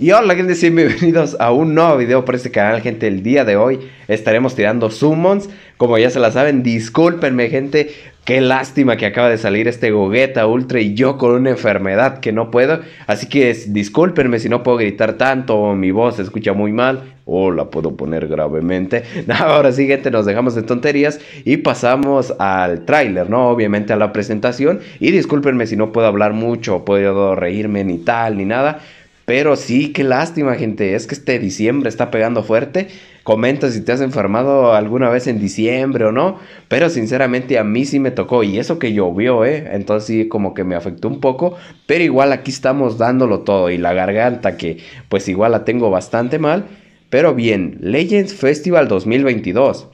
Y hola gente, bienvenidos a un nuevo video por este canal, gente. El día de hoy estaremos tirando summons. Como ya se la saben, discúlpenme, gente. Qué lástima que acaba de salir este gogueta Ultra y yo con una enfermedad que no puedo. Así que discúlpenme si no puedo gritar tanto o mi voz se escucha muy mal o la puedo poner gravemente. ahora sí, gente, nos dejamos de tonterías y pasamos al tráiler, ¿no? Obviamente a la presentación. Y discúlpenme si no puedo hablar mucho o puedo reírme ni tal ni nada. Pero sí, qué lástima, gente. Es que este diciembre está pegando fuerte. Comenta si te has enfermado alguna vez en diciembre o no. Pero sinceramente a mí sí me tocó. Y eso que llovió, ¿eh? Entonces sí, como que me afectó un poco. Pero igual aquí estamos dándolo todo. Y la garganta que pues igual la tengo bastante mal. Pero bien, Legends Festival 2022.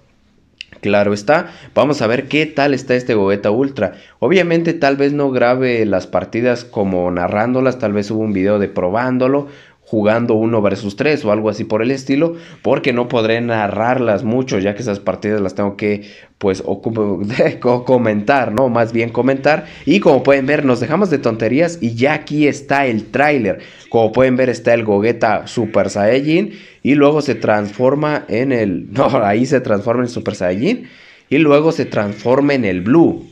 Claro está, vamos a ver qué tal está este Gogeta Ultra. Obviamente tal vez no grabe las partidas como narrándolas, tal vez hubo un video de probándolo jugando uno versus tres o algo así por el estilo, porque no podré narrarlas mucho, ya que esas partidas las tengo que pues comentar, ¿no? Más bien comentar. Y como pueden ver, nos dejamos de tonterías y ya aquí está el tráiler. Como pueden ver, está el Gogeta Super Saiyajin y luego se transforma en el... No, ahí se transforma en Super Saiyajin y luego se transforma en el Blue.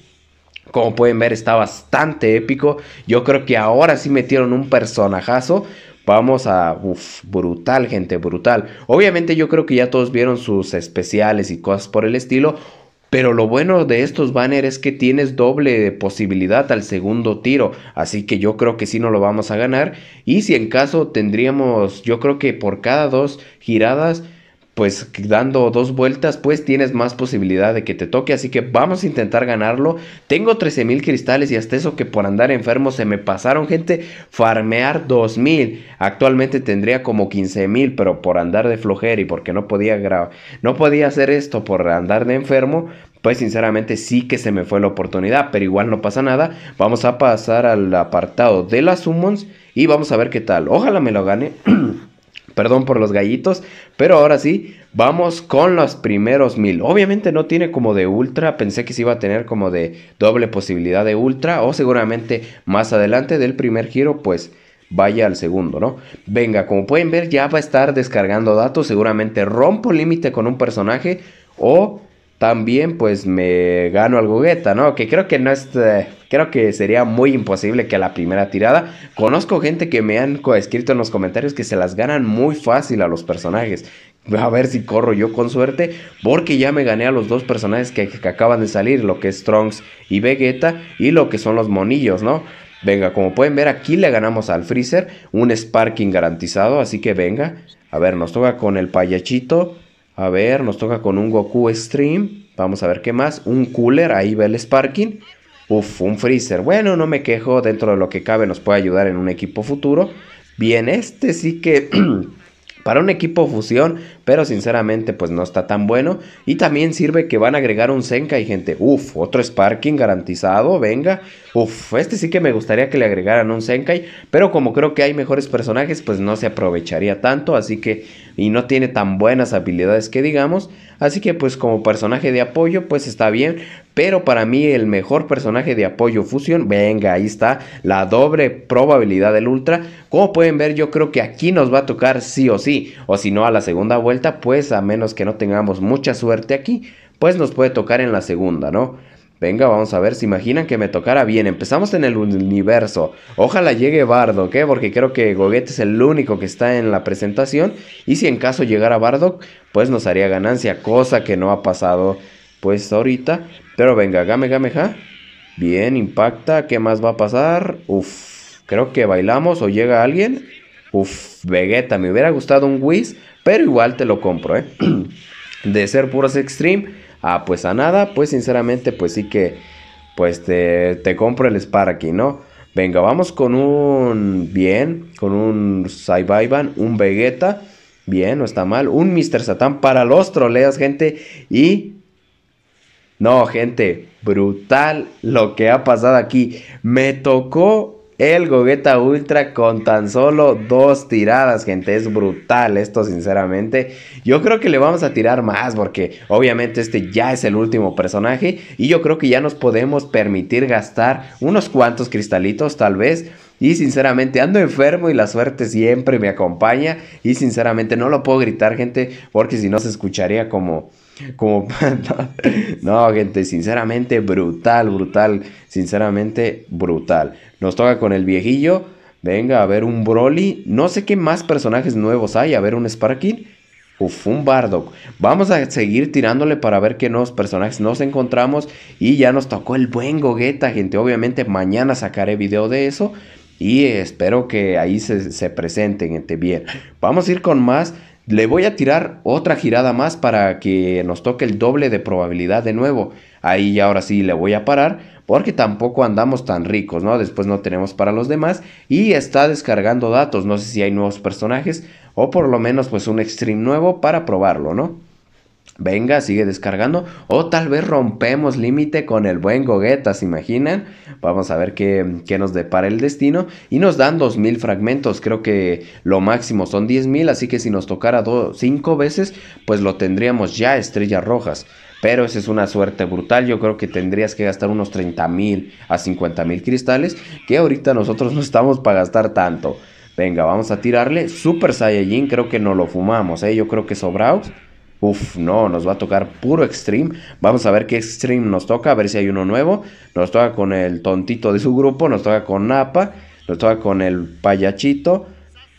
Como pueden ver, está bastante épico. Yo creo que ahora sí metieron un personajazo. Vamos a... brutal, gente, brutal. Obviamente yo creo que ya todos vieron sus especiales y cosas por el estilo. Pero lo bueno de estos banners es que tienes doble posibilidad al segundo tiro. Así que yo creo que si no lo vamos a ganar. Y si en caso tendríamos, yo creo que por cada dos giradas pues dando dos vueltas, pues tienes más posibilidad de que te toque. Así que vamos a intentar ganarlo. Tengo 13.000 mil cristales y hasta eso que por andar enfermo se me pasaron, gente. Farmear 2000. mil. Actualmente tendría como 15 mil, pero por andar de flojera y porque no podía, grabar, no podía hacer esto por andar de enfermo, pues sinceramente sí que se me fue la oportunidad, pero igual no pasa nada. Vamos a pasar al apartado de las summons y vamos a ver qué tal. Ojalá me lo gane. Perdón por los gallitos, pero ahora sí, vamos con los primeros mil. Obviamente no tiene como de ultra, pensé que sí iba a tener como de doble posibilidad de ultra, o seguramente más adelante del primer giro, pues vaya al segundo, ¿no? Venga, como pueden ver, ya va a estar descargando datos, seguramente rompo límite con un personaje, o también pues me gano al Gugueta, ¿no? Que creo que no es... Eh, Creo que sería muy imposible que a la primera tirada. Conozco gente que me han escrito en los comentarios que se las ganan muy fácil a los personajes. A ver si corro yo con suerte. Porque ya me gané a los dos personajes que, acaban de salir. Lo que es Trunks y Vegeta. Y lo que son los monillos, ¿no? Venga, como pueden ver aquí le ganamos al Freezer. Un Sparking garantizado. Así que venga. A ver, nos toca con el payachito. A ver, nos toca con un Goku Stream. Vamos a ver qué más. Un cooler. Ahí va el Sparking. Uf, un freezer. Bueno, no me quejo, dentro de lo que cabe nos puede ayudar en un equipo futuro. Bien, este sí que... para un equipo fusión, pero sinceramente pues no está tan bueno. Y también sirve que van a agregar un Senkai, gente, uf, otro Sparking garantizado, venga. Uf, este sí que me gustaría que le agregaran un Senkai, pero como creo que hay mejores personajes, pues no se aprovecharía tanto, así que y no tiene tan buenas habilidades que digamos. Así que pues como personaje de apoyo pues está bien. Pero para mí el mejor personaje de apoyo fusión, venga, ahí está la doble probabilidad del ultra. Como pueden ver yo creo que aquí nos va a tocar sí o sí. O si no a la segunda vuelta pues a menos que no tengamos mucha suerte aquí pues nos puede tocar en la segunda, ¿no? Venga, vamos a ver, se imaginan que me tocara bien. Empezamos en el universo. Ojalá llegue Bardock, ¿eh? Porque creo que Goguet es el único que está en la presentación. Y si en caso llegara Bardock, pues nos haría ganancia, cosa que no ha pasado pues ahorita. Pero venga, game, game, ja. Bien, impacta. ¿Qué más va a pasar? Uf, creo que bailamos o llega alguien. Uf, Vegeta, me hubiera gustado un Whis, pero igual te lo compro, ¿eh? De ser puros Extreme Ah, pues a nada, pues sinceramente, pues sí que, pues te, te compro el aquí, ¿no? Venga, vamos con un bien, con un Saibaiban, un Vegeta, bien, no está mal, un Mr. Satan para los troleas, gente, y... No, gente, brutal lo que ha pasado aquí. Me tocó el Gogeta Ultra con tan solo dos tiradas, gente. Es brutal esto, sinceramente. Yo creo que le vamos a tirar más porque obviamente este ya es el último personaje y yo creo que ya nos podemos permitir gastar unos cuantos cristalitos tal vez. Y sinceramente ando enfermo y la suerte siempre me acompaña. Y sinceramente no lo puedo gritar, gente, porque si no se escucharía como como No, gente, sinceramente brutal, brutal. Sinceramente brutal. Nos toca con el viejillo. Venga, a ver un Broly. No sé qué más personajes nuevos hay. A ver un Sparky Uf, un Bardock. Vamos a seguir tirándole para ver qué nuevos personajes nos encontramos. Y ya nos tocó el buen gogueta gente. Obviamente mañana sacaré video de eso. Y espero que ahí se, se presenten, gente. Bien, vamos a ir con más. Le voy a tirar otra girada más para que nos toque el doble de probabilidad de nuevo. Ahí ahora sí le voy a parar porque tampoco andamos tan ricos, ¿no? Después no tenemos para los demás y está descargando datos. No sé si hay nuevos personajes o por lo menos pues un extreme nuevo para probarlo, ¿no? Venga, sigue descargando. O tal vez rompemos límite con el buen Gogeta, ¿se imaginan? Vamos a ver qué, qué, nos depara el destino. Y nos dan 2000 fragmentos. Creo que lo máximo son 10000. Así que si nos tocara 5 veces, pues lo tendríamos ya estrellas rojas. Pero esa es una suerte brutal. Yo creo que tendrías que gastar unos 30.000 a 50.000 cristales. Que ahorita nosotros no estamos para gastar tanto. Venga, vamos a tirarle. Super Saiyajin, creo que no lo fumamos. ¿eh? Yo creo que sobraos. Uf, no, nos va a tocar puro Extreme. Vamos a ver qué Extreme nos toca, a ver si hay uno nuevo. Nos toca con el tontito de su grupo, nos toca con Napa, nos toca con el payachito.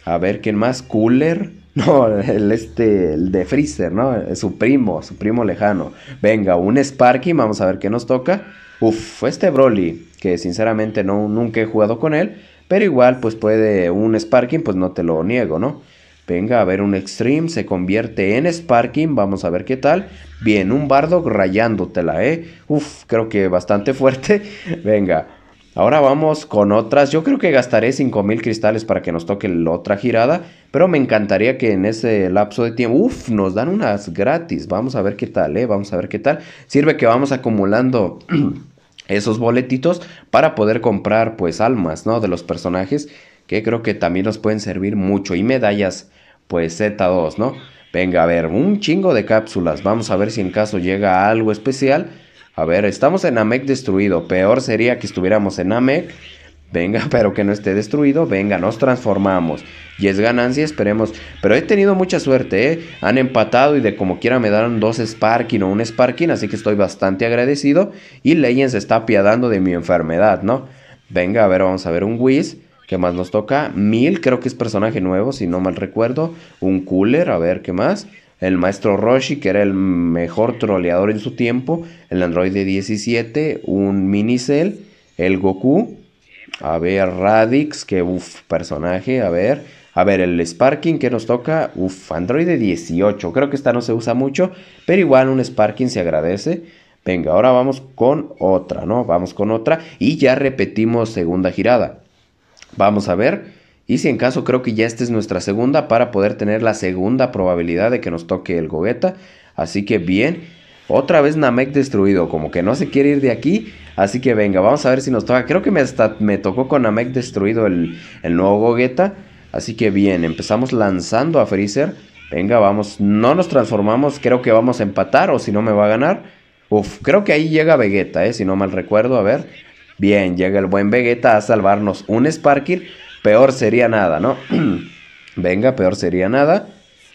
A ver quién más, Cooler. No, el este, el de Freezer, ¿no? Su primo, su primo lejano. Venga, un Sparky, vamos a ver qué nos toca. Uf, este Broly, que sinceramente no, nunca he jugado con él. Pero igual, pues puede un Sparking, pues no te lo niego, ¿no? Venga, a ver un extreme, se convierte en Sparking, vamos a ver qué tal. Bien, un Bardock rayándotela, ¿eh? Uf, creo que bastante fuerte. Venga, ahora vamos con otras. Yo creo que gastaré 5000 cristales para que nos toque la otra girada. Pero me encantaría que en ese lapso de tiempo... Uf, nos dan unas gratis. Vamos a ver qué tal, ¿eh? Vamos a ver qué tal. Sirve que vamos acumulando... esos boletitos para poder comprar pues almas, ¿no? De los personajes que creo que también nos pueden servir mucho. Y medallas, pues Z2, ¿no? Venga, a ver, un chingo de cápsulas. Vamos a ver si en caso llega algo especial. A ver, estamos en AMEC destruido. Peor sería que estuviéramos en AMEC. Venga, pero que no esté destruido. Venga, nos transformamos. Y es ganancia, esperemos. Pero he tenido mucha suerte, ¿eh? Han empatado y de como quiera me dan dos Sparking o un Sparking. Así que estoy bastante agradecido. Y Legends está apiadando de mi enfermedad, ¿no? Venga, a ver, vamos a ver un Wiz ¿Qué más nos toca? Mil, creo que es personaje nuevo, si no mal recuerdo. Un cooler, a ver, ¿qué más? El maestro Roshi, que era el mejor troleador en su tiempo. El androide 17, un minicel. El Goku. A ver, Radix, que uff, personaje, a ver. A ver, el Sparking que nos toca, uff, Android 18. Creo que esta no se usa mucho, pero igual un Sparking se agradece. Venga, ahora vamos con otra, ¿no? Vamos con otra y ya repetimos segunda girada. Vamos a ver. Y si en caso creo que ya esta es nuestra segunda para poder tener la segunda probabilidad de que nos toque el Gogeta. Así que bien. Otra vez Namek destruido, como que no se quiere ir de aquí. Así que venga, vamos a ver si nos toca. Creo que me, me tocó con Namek destruido el, nuevo Gogeta. Así que bien, empezamos lanzando a Freezer. Venga, vamos, no nos transformamos, creo que vamos a empatar o si no me va a ganar. Uf, creo que ahí llega Vegeta, eh, si no mal recuerdo. A ver, Bien, llega el buen Vegeta a salvarnos un Sparking Peor sería nada, ¿no? Venga, peor sería nada.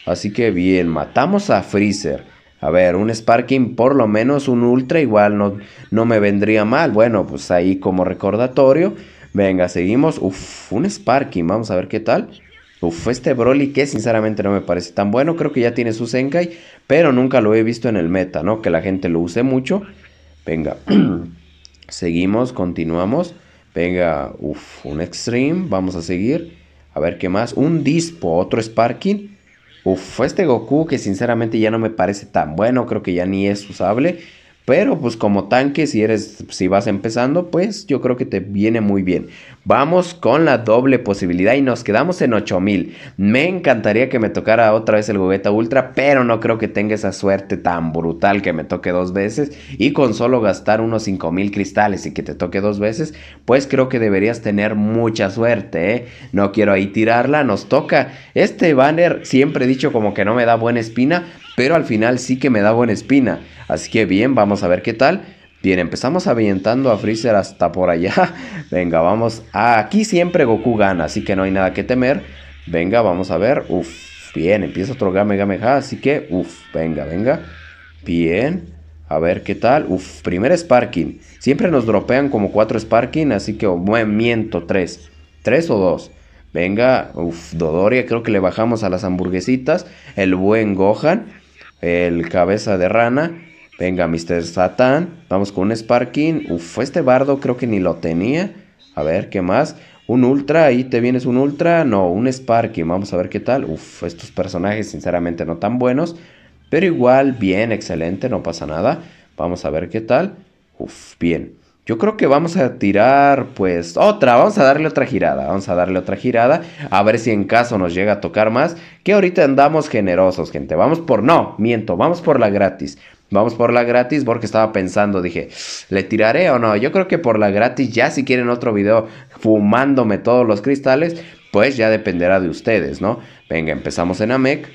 Así que bien, matamos a Freezer. A ver, un Sparking, por lo menos un Ultra, igual no, no me vendría mal. Bueno, pues ahí como recordatorio. Venga, seguimos. Uf, un Sparking, vamos a ver qué tal. Uf, este Broly que sinceramente no me parece tan bueno. Creo que ya tiene su Senkai, pero nunca lo he visto en el meta, ¿no? Que la gente lo use mucho. Venga. Seguimos, continuamos. Venga, uff, un extreme. Vamos a seguir. A ver qué más. Un dispo, otro sparking. Uf, este Goku que sinceramente ya no me parece tan bueno. Creo que ya ni es usable. Pero pues como tanque, si eres, si vas empezando, pues yo creo que te viene muy bien. Vamos con la doble posibilidad y nos quedamos en 8000. Me encantaría que me tocara otra vez el Gogeta Ultra, pero no creo que tenga esa suerte tan brutal que me toque dos veces. Y con solo gastar unos 5000 cristales y que te toque dos veces, pues creo que deberías tener mucha suerte. ¿eh? No quiero ahí tirarla, nos toca. Este banner siempre he dicho como que no me da buena espina, pero al final sí que me da buena espina. Así que bien, vamos a ver qué tal. Bien, empezamos avientando a Freezer hasta por allá. Venga, vamos. aquí siempre Goku gana, así que no hay nada que temer. Venga, vamos a ver. Uf, bien, empieza otro Game Game así que, uf, venga, venga. Bien, a ver qué tal. Uf, primer Sparking. Siempre nos dropean como cuatro Sparking, así que, movimiento oh, miento, tres 3 o dos Venga, uf, Dodoria, creo que le bajamos a las hamburguesitas. El buen Gohan el cabeza de rana. Venga, Mr. Satán. Vamos con un Sparking. Uf, este bardo creo que ni lo tenía. A ver, ¿qué más? Un Ultra, ahí te vienes un Ultra. No, un Sparking. Vamos a ver qué tal. Uf, estos personajes sinceramente no tan buenos. Pero igual, bien, excelente, no pasa nada. Vamos a ver qué tal. Uf, bien. Yo creo que vamos a tirar pues otra, vamos a darle otra girada, vamos a darle otra girada, a ver si en caso nos llega a tocar más, que ahorita andamos generosos, gente, vamos por, no, miento, vamos por la gratis, vamos por la gratis porque estaba pensando, dije, ¿le tiraré o no? Yo creo que por la gratis, ya si quieren otro video fumándome todos los cristales, pues ya dependerá de ustedes, ¿no? Venga, empezamos en AMEC,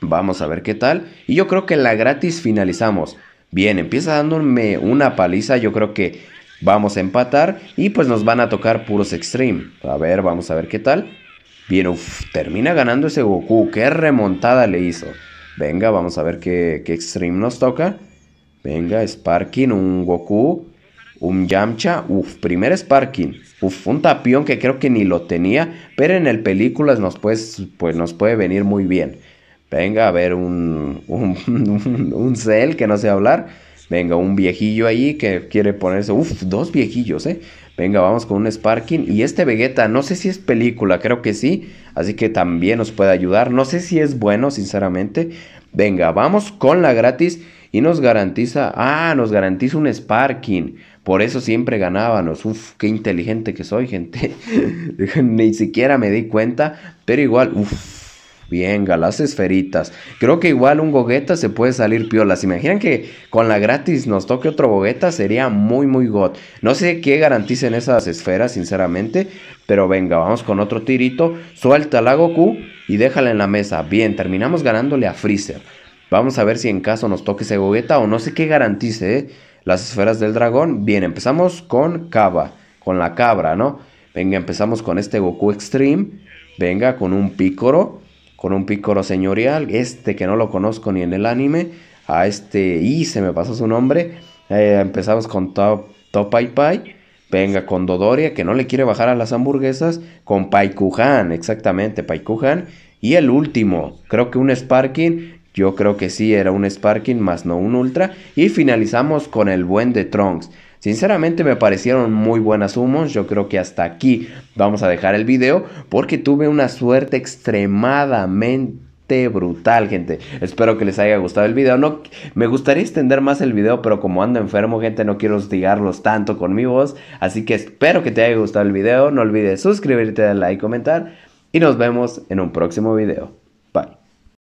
vamos a ver qué tal, y yo creo que en la gratis finalizamos. Bien, empieza dándome una paliza, yo creo que vamos a empatar y pues nos van a tocar puros extreme. A ver, vamos a ver qué tal. Bien, uff, termina ganando ese Goku, qué remontada le hizo. Venga, vamos a ver qué, qué extreme nos toca. Venga, Sparking, un Goku, un Yamcha, uff, primer Sparking, Uff, un Tapión que creo que ni lo tenía, pero en el películas nos, pues, pues nos puede venir muy bien venga a ver un, un, un, cel que no sé hablar, venga un viejillo ahí que quiere ponerse, Uf, dos viejillos, ¿eh? Venga, vamos con un Sparking. Y este Vegeta, no sé si es película, creo que sí, así que también nos puede ayudar. No sé si es bueno, sinceramente. Venga, vamos con la gratis y nos garantiza, ah, nos garantiza un Sparking. Por eso siempre ganábamos. Uf, qué inteligente que soy, gente. Ni siquiera me di cuenta, pero igual, uf. Venga, las esferitas. Creo que igual un Gogeta se puede salir piola. Si imaginan que con la gratis nos toque otro Gogeta, sería muy, muy god. No sé qué garanticen esas esferas, sinceramente. Pero venga, vamos con otro tirito. Suelta la Goku y déjala en la mesa. Bien, terminamos ganándole a Freezer. Vamos a ver si en caso nos toque ese Gogeta o no sé qué garantice, ¿eh? Las esferas del dragón. Bien, empezamos con Kaba, con la cabra, ¿no? Venga, empezamos con este Goku Extreme. Venga, con un Pícoro con un pícoro señorial, este que no lo conozco ni en el anime, a este, y se me pasó su nombre, eh, empezamos con Top, top Pai venga con Dodoria que no le quiere bajar a las hamburguesas, con Kuhan. exactamente, Kuhan. y el último, creo que un Sparking, yo creo que sí era un Sparking, más no un Ultra, y finalizamos con el buen de Trunks. Sinceramente me parecieron muy buenas humos. Yo creo que hasta aquí vamos a dejar el video porque tuve una suerte extremadamente brutal, gente. Espero que les haya gustado el video. No, me gustaría extender más el video, pero como ando enfermo, gente, no quiero hostigarlos tanto con mi voz. Así que espero que te haya gustado el video. No olvides suscribirte, darle like, comentar. Y nos vemos en un próximo video.